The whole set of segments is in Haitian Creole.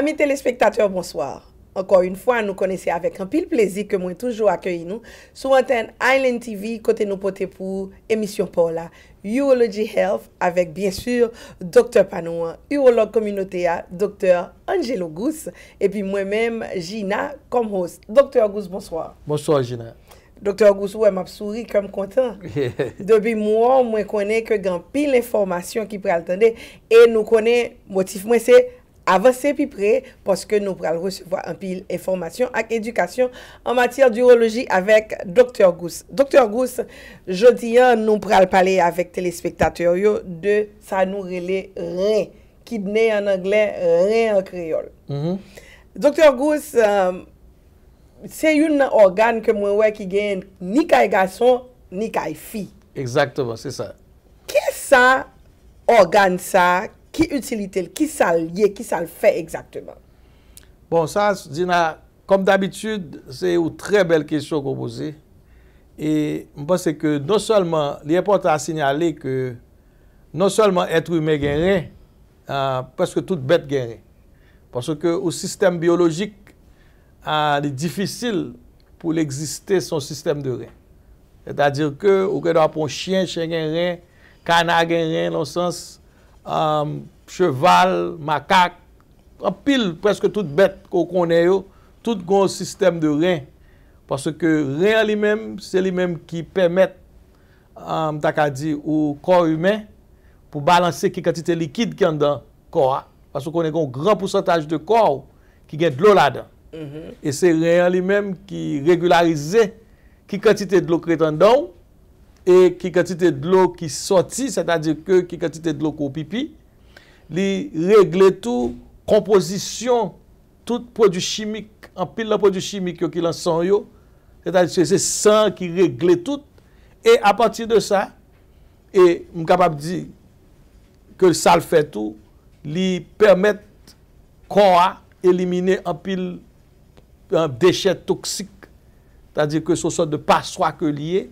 Ami telespektatèr, bonsoir. Ankor yon fwa, nou konesè avèk an pil plezi ke mwen toujou akèy nou sou anten Island TV kote nou pote pou emisyon pou la Urology Health avèk byensur Dr. Panouan, Urolog Communotea, Dr. Angelo Gousse epi mwen mèm Gina kom host. Dr. Gousse, bonsoir. Bonsoir, Gina. Dr. Gousse, wè m ap souri kom kontan. Dobi mwen mwen kone ke gan pil informasyon ki pre al tende e nou kone motif mwen se... avanse pi pre poske nou pral resubwa an pil informasyon ak edukasyon an matyar durologi avek Dr. Goose. Dr. Goose, jodi an nou pral paley avek telespektatoryo de sa nou reley ren, ki dne an anglen ren an kreyol. Mm-hmm. Dr. Goose, euh, se yun organ ke mwen we ki gen ni kay gason, ni kay fi. Eksaktoman, se sa. Ke sa organ sa, ki utili tel, ki sa l ye, ki sa l fe ekzakteman. Bon, sa, Dina, kom d'abitud, se ou tre bel kesyon kompoze. E, mwen se ke non solman, li epon ta a sinyale ke non solman etru me gen ren, paske tout bet gen ren. Paske ke ou sistem biologik an li difisil pou l'eksiste son sistem de ren. Se ta dir ke, ou ke do apon chien chen gen ren, kana gen ren, non sens, cheval, makak, apil, preske tout bet kou konen yo, tout goun sistem de ren. Pase ke ren li men, se li men ki pemet, tak a di, ou kor humen pou balanse ki kantite likid ki an dan kor. Pase konen goun gran pousantaj de kor ki gen dlo la dan. Mm-hmm. E se ren li men ki regularize ki kantite dlo kretan dan ou, e ki katite d'lou ki soti, sa ta di ke ki katite d'lou ko pipi, li regle tout, kompozisyon tout prodjou chimik, an pil la prodjou chimik yo ki lan san yo, sa ta di se se san ki regle tout, e apatir de sa, e mkabab di ke sal fè tout, li permèt kon a elimine an pil an dechè toksik, sa ta di ke sou sot de paswa ke liye,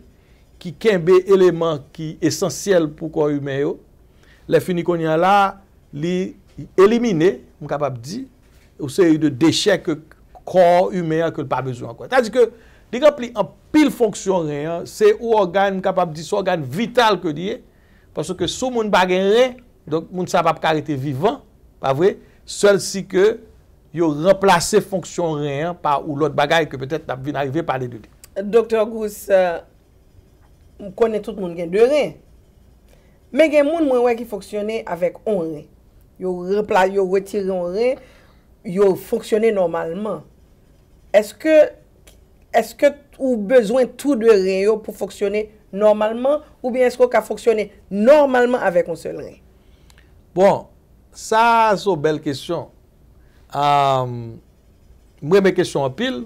ki kenbe eleman ki esensyel pou kor yume yo, le finikonya la li elimine, mkabab di, ou se yu de dechek kor yume yo ke l pa bezon akwa. Tadi ke, di ka pli an pil fonksyon reyon, se ou organ mkabab di sou organ vital ke diye, paswè ke sou moun bagay ren, donk moun sa pap karite vivan, pa vwe, sel si ke yo remplase fonksyon reyon pa ou lot bagay ke petet ap vin arive pale de di. Dr. Gousse, euh, m konen tout moun gen de ren. Men gen moun mwen wè ki foksyonè avèk on ren. Yo wè tiron ren, yo foksyonè normalman. Eske, eske ou bezwen tout de ren yo pou foksyonè normalman, ou bien esko ka foksyonè normalman avèk on se ren? Bon, sa sou bel kèsyon. Mwen mè kèsyon apil,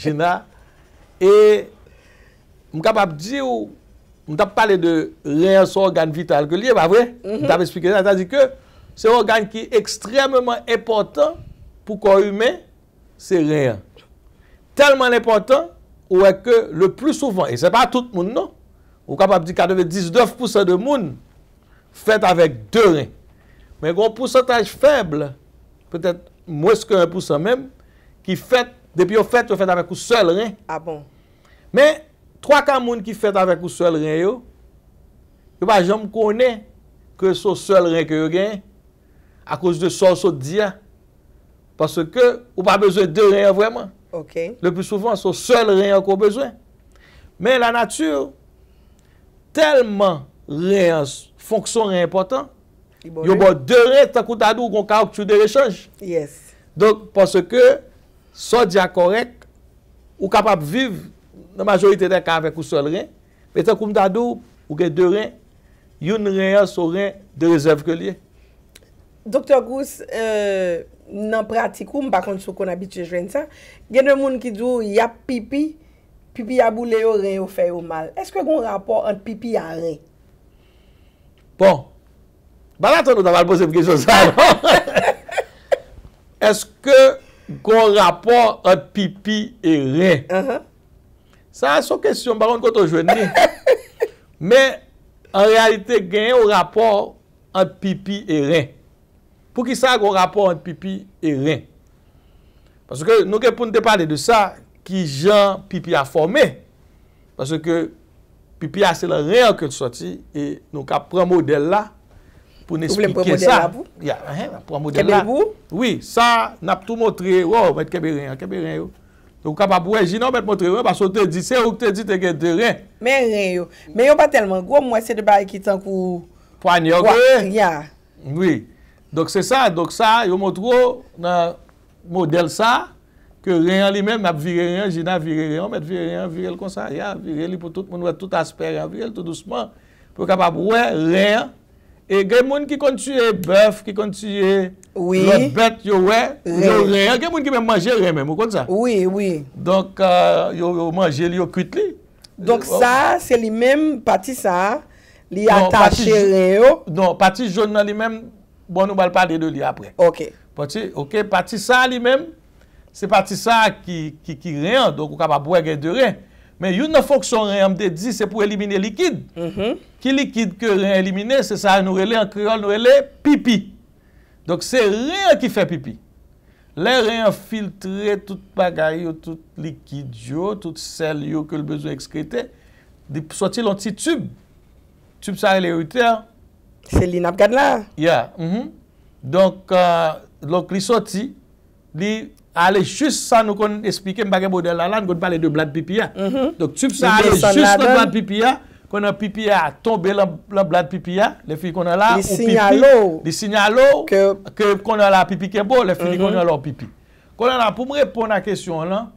jina, e, mou m'm kap ap di ou, mou m'm tap pale de reyan so organ vital ke liye, ba vre, mou mhm. m'm tap explike zan, tanzi ke, se organ ki ekstrememan epotan pou kon humen, se reyan. Telman epotan, ou ek ke le plou souvan, e se pa tout moun non, mou kap ap di kadove 19% de moun fèt avèk 2 reyn. Mwen gwo pousantaj feble, pwetèt mweske 1% mèm, ki fèt, depi yo fèt, yo fèt avèk ou sèl reyn. A ah bon. Mè, Tro ka moun ki fet avèk ou sol ren yo, yo ba jèm konè ke sou sol ren ke yo gen, akouz de sol sou diya, paske ou pa bezwen de ren vwèman. Le pwè souvan, sou sol ren akou bezwen. Men la natyur, telman ren, fonksyon ren important, yo ba de ren takouta nou kon kaok chou de rechange. Donk paske, sou diya korek, ou kapap viv, nan majolite de ka avek ou sol ren, bete koum dadou ou gen de ren, youn ren yo sou ren de rezerv ke liye. Doktor Gousse, euh, nan pratikoum, bakon sou kon abitye jwen sa, gen nou moun ki dou, yap pipi, pipi ya bou le yo ren ou fe yo mal. Eske goun rapor an pipi ya ren? Bon, ban aton nou daval boze mgej yo sa, non? Eske goun rapor an pipi e ren? Anhan. Uh-huh. Sa an sou kesyon baron kontro jwenni. Men, an realite genye ou rapor antre pipi e ren. Pou ki sa ak ou rapor antre pipi e ren. Paske nou ke pou nte pale de sa ki jan pipi a formé. Paske pipi a selen ren anke soti. E nou ka pran model la pou ne spike sa. Ou vle pran model la pou? Ya, pran model la. Kebe bou? Ou, oui, sa nap tou motre. Ou, wè te kebe ren, kebe ren yo. Ou kap ap wè, jina ou mèt mwotre wè, baso te di se ou te di te gète wè. Mè wè yon, mè yon batelman, gwo mwè se de bè yon ki tan kou... Pwa nyo gwe? Wè. Mwi. Dok se sa, dok sa, yo mwotro nan model sa, ke wè yon li mè, mè ap vire yon, jina vire yon, mèt vire yon, vire yon kon sa, yon vire yon li pou tout, moun wè tout asper, vire yon tout douceman, pou kap ap wè, wè yon, E gen moun ki kontuye bèf, ki kontuye lò bet yowè, yow reyè. Gen moun ki mèm manje reyè mèm, mou kontu sa. Oui, oui. Donk euh, yo manje li yo kuit li. Donk sa, se li mèm pati sa, li atache reyo. Non, pati jounman non, li mèm, bon nou balpade li apre. Ok. Ok, pati sa li mèm, se pati sa ki reyè, donk ou kapap wè gè de reyè. Men yon nou fòk son reyè mdè di, se pou elimine likid. Mm-hmm. Ki likid ke rin elimine, se sa a nou rele, an kreol nou rele pipi. Donk se rin ki fe pipi. Le rin filtre, tout bagay yo, tout likid yo, tout sel yo, ke l bezon ekskrete. Li soti lonti tub. Tub sa a rele yote. Se li napgan la. Ya. Mhm. Donk, euh, lok li soti, li ale just sa nou kon espike mbagye bode lala, nkot pale de blad pipi ya. Mhm. Donk, tub sa a rele just la blad pipi ya. konan pipi a tombe lan blad pipi a, le fi konan la, li sinyal ou, ke konan la pipi kebo, le fi ni mhm. konan la pipi. Konan la, pou mrepon nan kesyon lan,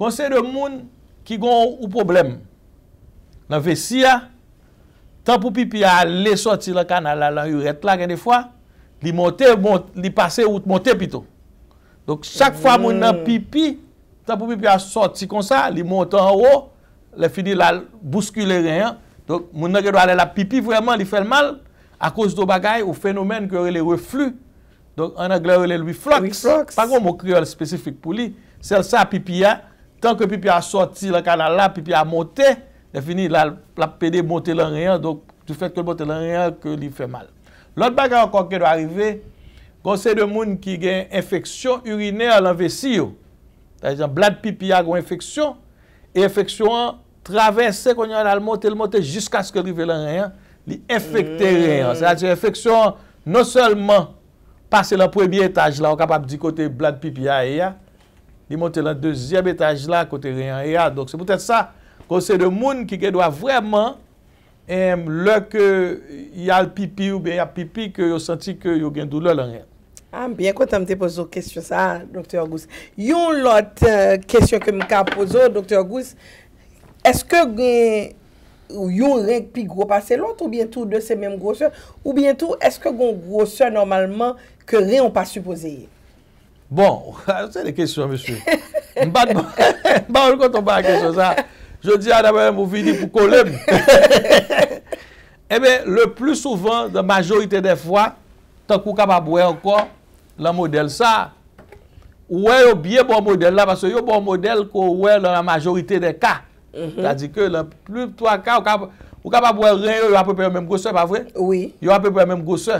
konsey de moun ki gon ou problem, nan ve si ya, tanpou pipi a le sorti la kanal la lan yuret la gen defwa, bon, li pase out monte pito. Dok chak fwa moun nan mhm. pipi, tanpou pipi a sorti konsa, li monte an ou, le finit lal bouskile reyan, donk moun nanke do ale la pipi vreman li fèl mal, a kouz do bagay ou fenomen kore le reflu, donk anak lore le lwiflox, pa goun mou kriol spesifik pou li, sel sa pipi ya, tanke pipi ya sorti lakana la, pipi ya monte, le finit la pede monte le reyan, donk tu fèk ke bote le reyan ke li fè mal. Lot bagay ankonke do arive, goun se de moun ki gen infeksyon urinè alan ve siyo, tanke jan blad pipi ya goun infeksyon, e infeksyon ankonke, travesse kon yon al motel motel jiska sko rive lan reyan, li efekte mm. reyan. Se ati efeksyon, non selman, pase lan prebi etaj la, w kapap di kote blad pipi a eya, li motel lan dezyab etaj la, kote reyan eya. Dok se pwetet sa, kon se de moun ki ke dwa vreman, eh, lak yal pipi ou beya pipi ke yo senti ke yo gen doule lan reyan. Ambyen, ah, kontan mte pozo kestyon sa, Dokte Orgous. Yon lot kestyon euh, ke mka pozo, Dokte Orgous, Eske yon renk pi gwo pase lont ou bientou de se menm gwo se? Ou bientou eske gwen gwo se normalman ke renk an pa supozeye? Bon, se de kesyon, mesye. Mba an kon ton ba kesyon sa. Je di an amè mou vini pou kolèm. Emen, eh le plus souvan, de majorite de fwa, tan kou ka pa bouè an kon, la model sa, ouè yon biye bon model la, an se yon bon model kou ouè nan la majorite de ka. Mhm. Tadi ke lan plus 3 ka, ou kap ap wè ren yo yo apèpè yon mèm gosè, pa vre? Oui. Yo apèpè yon mèm gosè.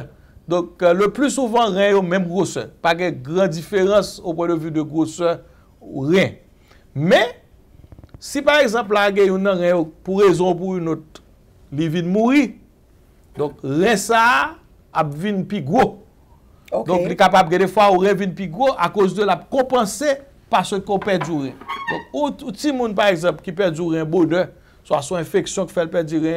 Donk le plus souvan ren yo mèm gosè. Pake gran diferans ou pwè de vi euh, de gosè ou ren. Men, si par exemple la gen yon nan ren yo, pou rezon pou yon not, li vin mouri. Donk ren sa ap vin pi gwo. Ok. Donk li kap ap gen defwa ou ren vin pi gwo a kouz de la kompense. pa se ko perdurè. Ou ti moun, pa eksept, ki perdurè, bo de, so a so infeksyon ki fel perdurè,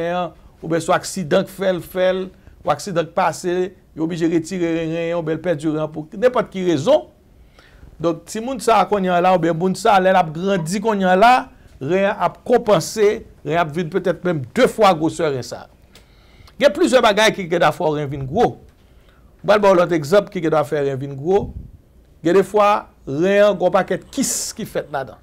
ou be so aksidank fel fel, ou aksidank pase, yo bi je retire renren, ou be l'perdurè, pou ne pat ki rezon. Donc, ti moun sa kon yon la, ou be moun sa lèl ap grandi kon yon la, renren ap kompense, renren ap vin petèt mèm dè fwa gosè renren sa. Gè plouzè bagay ki gè da fwa renvin gwo. Bal bo bon, lòt eksept ki gè da fè renvin gwo, gè dè fwa reyen gwa paket kis ki fet la dan.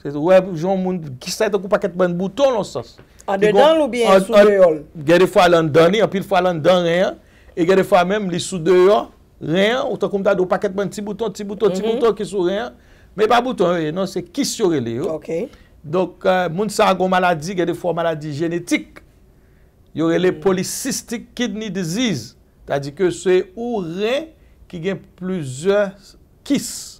Se ouwe, joun moun kis sa etan kwa paket ban bouton lonsans. A e de dan lou bien sou de yon? Gede fwa lan dan li, apil fwa lan dan reyen, e gede fwa menm li sou de yon, reyen, ou tan koum ta do paket ban ti bouton, ti bouton, ti mhm. bouton, ki sou reyen, me pa bouton, non se kis yore le yo. Dok, euh, moun sa an gwa maladi, gede fwa maladi genetik, yore le mhm. polycystic kidney disease, tadi ke se ou reyen ki gen pluzer kis.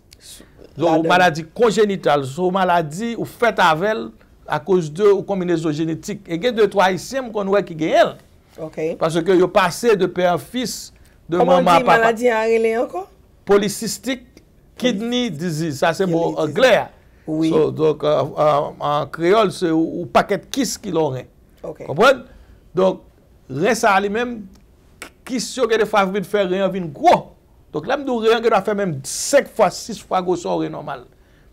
Zon ou maladi kongenital, zon ou maladi ou fet avel a kouz de ou kombinezo genetik. E gen 2-3 isyem kon wè ki gen el. Ok. Pase ke yo pase de pe an fis, de maman, papa. Koman di maladi an relè anko? Polisistik kidney disease. Sa se bo, glè ya. Oui. Zon, donk, an kreol se ou paket kis ki lò ren. Ok. Komprèn? Donk, ren sa alimèm, kis yo gen defa vwit fè ren vin gwo. Donk la mdou reyon genwa fe menm 5 fwa, 6 fwa gwo son reyon normal.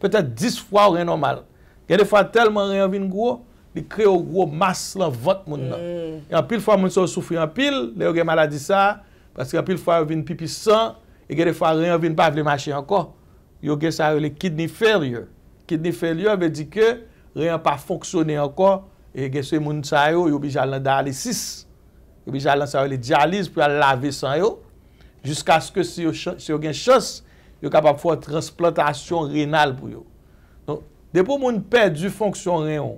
Pe te 10 fwa reyon normal. Gen de fwa telman reyon vin gwo, li kre yo gwo mas lan vant moun nan. Yon pil fwa moun son soufri yon pil, le yon gen maladi sa, paske yon pil fwa vin pipi san, e gen de fwa reyon vin pa vle machi anko, yon gen sa yon li kidnifer yon. Kidnifer yon ve di ke, reyon pa fonksyone anko, e gen se moun sa yon, yon bi jalan dalisis, yon bi jalan sa yon li dializ pou yon lave san yon, Juska aske se yo gen chans, yo kapab fwa transplantasyon renal pou yo. Don, depo moun perdi fonksyon reyon,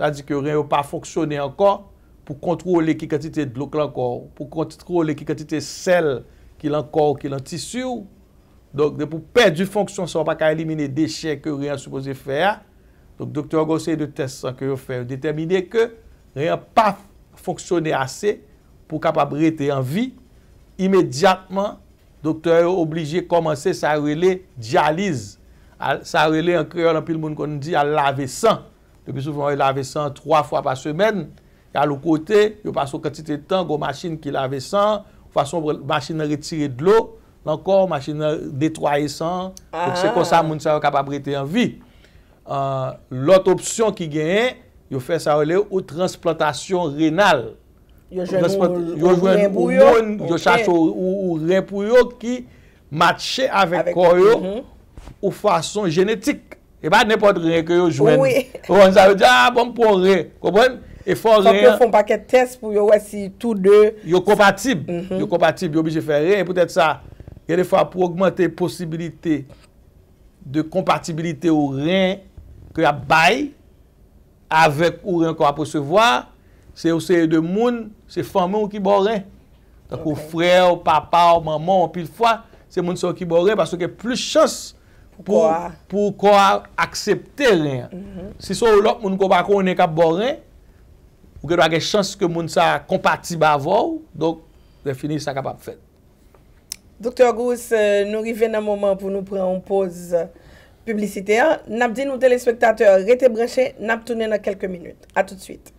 tadi ki reyon pa fonksyonen ankon, pou kontrole ki kantite blok lankon, pou kontrole ki kantite sel ki lankon ki lantissyon, don depo perdi fonksyon sa wapak a elimine deshek ki reyon soupoze fwe a, don doktor an gosey de test san ki reyon fwe, yo determine ke reyon pa fonksyonen ase pou kapab reyte an vi. imediatman, doktore yo oblije komanse sa wele dialize. Sa wele an kreol an pil moun konon di a lave san. Depi sou fwen yo lave san 3 fwa pa semen, ya lou kote, yo paso kantite tan, go machine ki lave san, fwa son machine retire de lo, lankon machine detwaye san, se konsan moun sa yo kapabrite an vi. Euh, Lout opsyon ki genye, yo fwe sa wele ou transplantasyon renal. Yo jwen nou ou ren pou yo, yo chache ou ren pou yo ki matche avèk kor yo mhm. ou fason genetik. E ba nèpote ren ke yo jwen. On zavè di a, ah, bon pou ren, kompon? E fon ren. Sop yo fon paket test pou yo wè si tout de... Yo kompatib, mhm. yo kompatib, yo bije fè ren. E pou tèt sa, genè fwa pou augmente posibilite de kompatibilite ou ren ke ya baye avèk ou ren kon aposevwa... Se ou se de moun, se famen ou ki borren. Tak ou fre, ou papa, ou maman, ou pil fwa, se moun se ou ki borren, baso ke plus chans pou kwa aksepte len. Mhm. Se sou lop moun kou bako, ou ne kap borren, ou ke do ake chans ke moun sa kompati bavou, donk, le fini sa kap ap fet. Doktor Gousse, nou rive nan mouman pou nou pran pouz publisite. Nap di nou telespektateur rete breche, nap toune nan kelke minute. A tout suite.